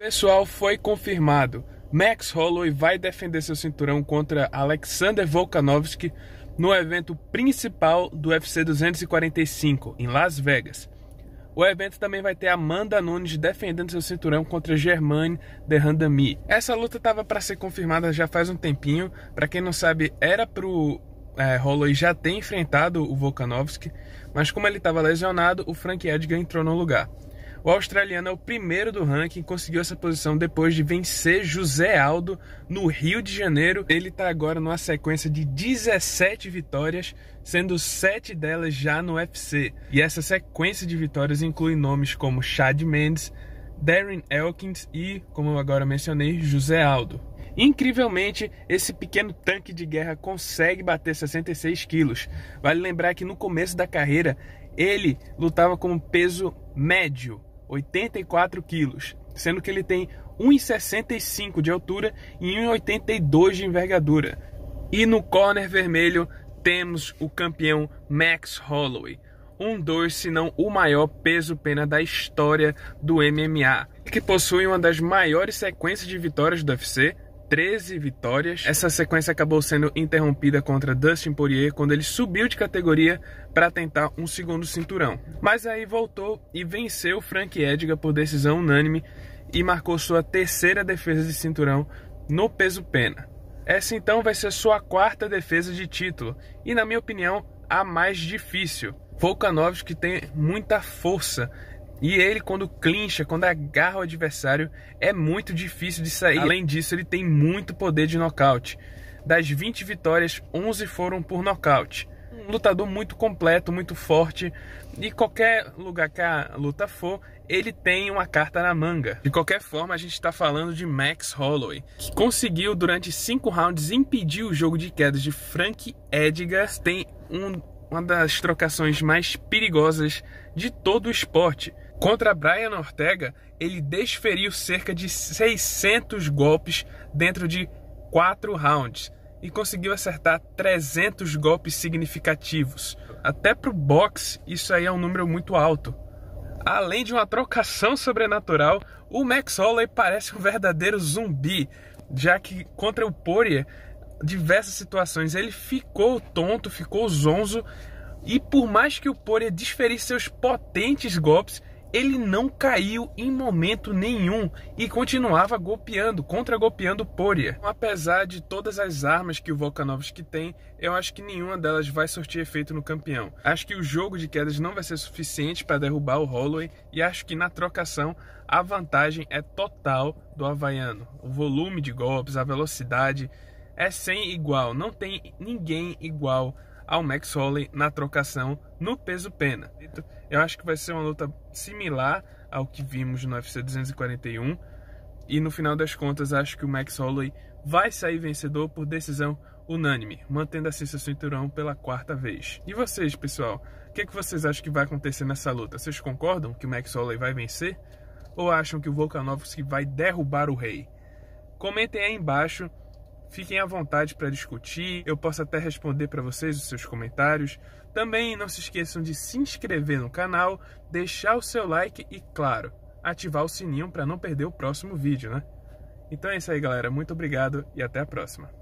Pessoal, foi confirmado. Max Holloway vai defender seu cinturão contra Alexander Volkanovski no evento principal do UFC 245 em Las Vegas. O evento também vai ter Amanda Nunes defendendo seu cinturão contra Germaine Derrandami. Essa luta estava para ser confirmada já faz um tempinho. Para quem não sabe, era pro é, Holloway já ter enfrentado o Volkanovski, mas como ele estava lesionado, o Frank Edgar entrou no lugar. O australiano é o primeiro do ranking, conseguiu essa posição depois de vencer José Aldo no Rio de Janeiro. Ele está agora numa sequência de 17 vitórias, sendo 7 delas já no UFC. E essa sequência de vitórias inclui nomes como Chad Mendes, Darren Elkins e, como eu agora mencionei, José Aldo. Incrivelmente, esse pequeno tanque de guerra consegue bater 66 quilos. Vale lembrar que no começo da carreira ele lutava com peso médio. 84 quilos, sendo que ele tem 1,65 de altura e 1,82 de envergadura. E no corner vermelho temos o campeão Max Holloway, um dos, se não o maior peso-pena da história do MMA, que possui uma das maiores sequências de vitórias do UFC 13 vitórias. Essa sequência acabou sendo interrompida contra Dustin Poirier quando ele subiu de categoria para tentar um segundo cinturão. Mas aí voltou e venceu Frank Edgar por decisão unânime e marcou sua terceira defesa de cinturão no peso pena. Essa então vai ser sua quarta defesa de título e na minha opinião a mais difícil. Volkanovski tem muita força, e ele, quando clincha, quando agarra o adversário, é muito difícil de sair. Além disso, ele tem muito poder de nocaute. Das 20 vitórias, 11 foram por nocaute. Um lutador muito completo, muito forte. E qualquer lugar que a luta for, ele tem uma carta na manga. De qualquer forma, a gente está falando de Max Holloway, que conseguiu durante 5 rounds impedir o jogo de quedas de Frank Edgar. Tem um, uma das trocações mais perigosas de todo o esporte Contra Brian Ortega, ele desferiu cerca de 600 golpes dentro de 4 rounds e conseguiu acertar 300 golpes significativos. Até para o boxe, isso aí é um número muito alto. Além de uma trocação sobrenatural, o Max Holloway parece um verdadeiro zumbi, já que contra o Poirier, diversas situações ele ficou tonto, ficou zonzo, e por mais que o Poirier desferisse seus potentes golpes, ele não caiu em momento nenhum e continuava golpeando, contra-golpeando Poria. Então, apesar de todas as armas que o Volkanovski tem, eu acho que nenhuma delas vai surtir efeito no campeão. Acho que o jogo de quedas não vai ser suficiente para derrubar o Holloway e acho que na trocação a vantagem é total do havaiano. O volume de golpes, a velocidade é sem igual, não tem ninguém igual ao Max Holloway na trocação no peso pena. Eu acho que vai ser uma luta similar ao que vimos no UFC 241 e no final das contas acho que o Max Holloway vai sair vencedor por decisão unânime, mantendo assim seu cinturão pela quarta vez. E vocês, pessoal, o que, que vocês acham que vai acontecer nessa luta? Vocês concordam que o Max Holloway vai vencer? Ou acham que o Volkanovski vai derrubar o rei? Comentem aí embaixo Fiquem à vontade para discutir, eu posso até responder para vocês os seus comentários. Também não se esqueçam de se inscrever no canal, deixar o seu like e, claro, ativar o sininho para não perder o próximo vídeo, né? Então é isso aí, galera. Muito obrigado e até a próxima.